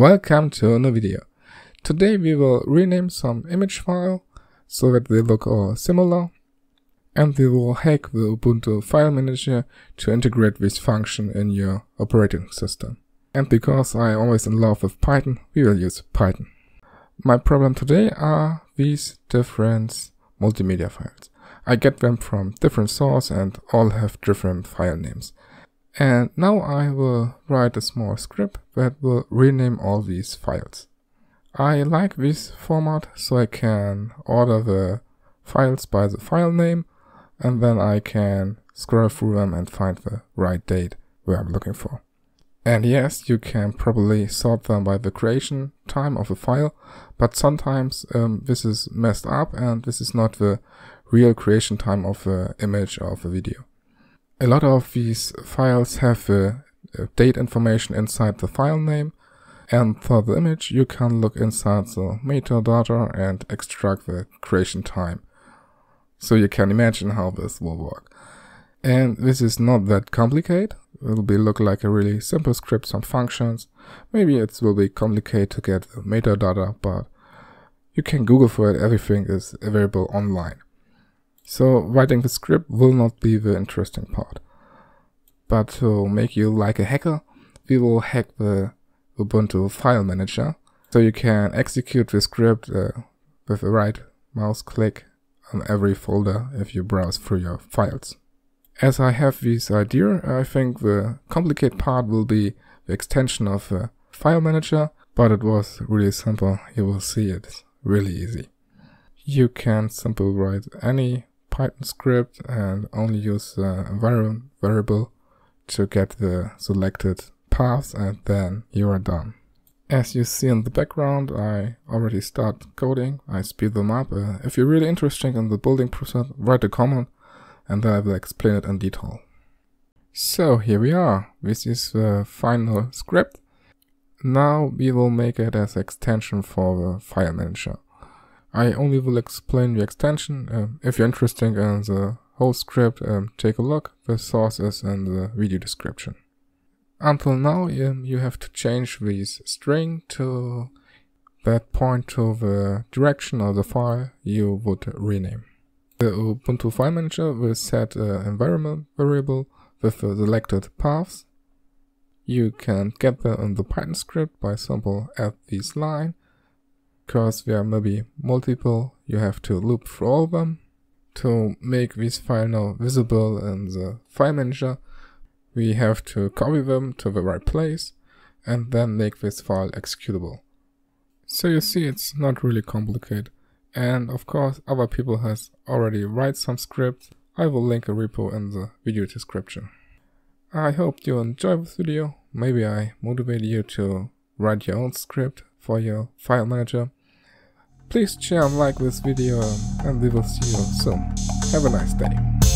Welcome to a new video. Today we will rename some image file so that they look all similar and we will hack the Ubuntu file manager to integrate this function in your operating system. And because I am always in love with Python, we will use Python. My problem today are these different multimedia files. I get them from different sources and all have different file names. And now I will write a small script that will rename all these files. I like this format so I can order the files by the file name and then I can scroll through them and find the right date where I'm looking for. And yes, you can probably sort them by the creation time of a file, but sometimes um, this is messed up and this is not the real creation time of the image or of the video a lot of these files have a date information inside the file name and for the image you can look inside the metadata and extract the creation time. So you can imagine how this will work. And this is not that complicated. It'll be look like a really simple script, some functions. Maybe it will be complicated to get the metadata, but you can Google for it. Everything is available online. So writing the script will not be the interesting part. But to make you like a hacker, we will hack the Ubuntu file manager. So you can execute the script uh, with the right mouse click on every folder if you browse through your files. As I have this idea, I think the complicated part will be the extension of the file manager, but it was really simple. You will see it's really easy. You can simply write any Python script and only use uh, a variable to get the selected paths and then you are done. As you see in the background, I already start coding. I speed them up. Uh, if you're really interested in the building process, write a comment and then I will explain it in detail. So here we are. This is the final script. Now we will make it as extension for the file manager. I only will explain the extension. Uh, if you're interested in the whole script, um, take a look. The source is in the video description. Until now, um, you have to change this string to that point to the uh, direction of the file you would rename. The Ubuntu File Manager will set an uh, environment variable with the selected paths. You can get there in the Python script by simple add this line because there are maybe multiple, you have to loop through all of them. To make this file now visible in the file manager, we have to copy them to the right place and then make this file executable. So you see it's not really complicated. And of course other people has already write some scripts. I will link a repo in the video description. I hope you enjoyed this video. Maybe I motivate you to write your own script for your file manager Please share and like this video and we will see you soon. Have a nice day.